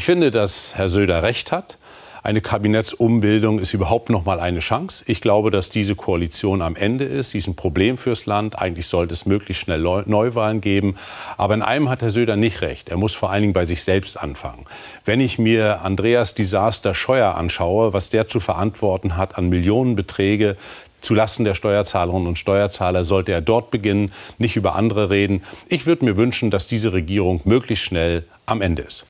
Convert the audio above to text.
Ich finde, dass Herr Söder recht hat. Eine Kabinettsumbildung ist überhaupt noch mal eine Chance. Ich glaube, dass diese Koalition am Ende ist. Sie ist ein Problem fürs Land. Eigentlich sollte es möglichst schnell Neuwahlen geben. Aber in einem hat Herr Söder nicht recht. Er muss vor allen Dingen bei sich selbst anfangen. Wenn ich mir Andreas Desaster Scheuer anschaue, was der zu verantworten hat an Millionenbeträge, zulasten der Steuerzahlerinnen und Steuerzahler sollte er dort beginnen, nicht über andere reden. Ich würde mir wünschen, dass diese Regierung möglichst schnell am Ende ist.